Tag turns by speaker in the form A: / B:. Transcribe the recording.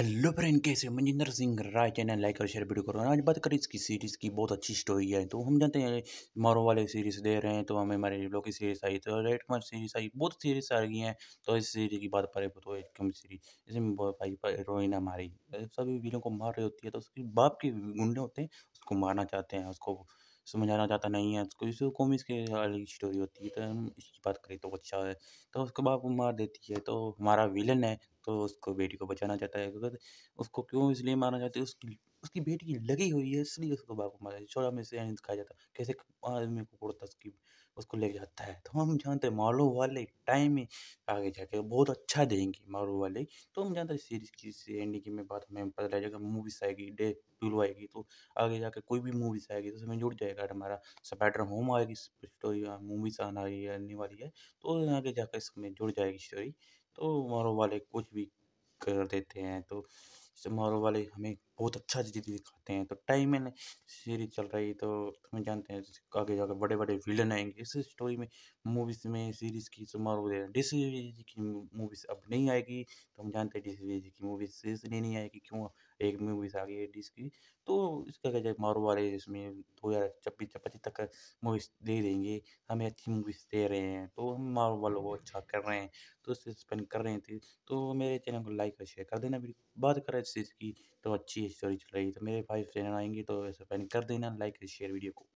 A: hello friend कैसे Manjinder Singh Rai channel like और share video करो आज बात करें इसकी सीरीज़ की बहुत अच्छी स्टोरी है तो हम जानते हैं मारो वाले सीरीज़ दे रहे हैं तो हमें हमारे लोग की सीरीज़ आई तो रेड कमर सीरीज़ आई बहुत सीरीज आ रही हैं तो इस सीरीज़ की बात करें तो रेड कमर सीरीज इसमें भाई हीरोइन हमारी सभी वीरों को मार रही होती है तो उसके बाप के गुंडे होते हैं उसको मारना चाहते हैं उसको समझाना चाहता नहीं है उसको इसको कॉमी इसके अलग स्टोरी होती है तो हम इसकी बात करें तो अच्छा है तो उसको बाप को मार देती है तो हमारा विलन है तो उसको बेटी को बचाना चाहता है अगर उसको क्यों इसलिए मारना चाहते है उसकी
B: उसकी बेटी की लगी
A: हुई है इसलिए उसको बाप को मारा छोरा में से अनिंद खाया जाता कैसे आदमी को कुड़ता उसकी उसको ले जाता है तो हम जानते हैं मारो वाले टाइम में आगे जाके बहुत अच्छा देंगे मारो वाले तो हम जानते हैं सीरीज की से एंडिंग की में बात हमें पता लग जाएगा मूवीस आएगी डे टूल आएगी तो आगे जाके कोई भी मूवीस आएगी तो उसमें जुड़ जाएगा हमारा स्पैटर होम आएगी स्टोरी मूवीज आना आने वाली है तो आगे जाकर इसमें जुड़ जाएगी स्टोरी तो मोरू वाले कुछ भी कर देते हैं तो मोरो वाले हमें बहुत अच्छा चीज़ दिखाते हैं तो टाइम एंड सीरीज चल रही तो हमें जानते हैं आगे जाकर बड़े बड़े विलन आएंगे इस स्टोरी में मूवीज़ में सीरीज़ की समारोह दे डी सी की मूवीज़ अब नहीं आएगी तो हम जानते हैं डी सी की मूवीज़ नहीं आएगी क्यों एक मूवीज़ आ गई है डिश की तो इसका क्या मारो वाले इसमें दो हज़ार छब्बीस पच्चीस तक मूवीज़ दे देंगे हमें अच्छी मूवीज़ दे रहे हैं तो हम मारो वालों को अच्छा कर रहे हैं तो उससे स्पेंड कर रहे थे तो, तो मेरे चैनल को लाइक और शेयर कर देना बात करें इस चीज़ की तो अच्छी स्टोरी चल रही है तो मेरे फाइव चैनल आएंगे तो स्पेंड कर देना लाइक और शेयर वीडियो को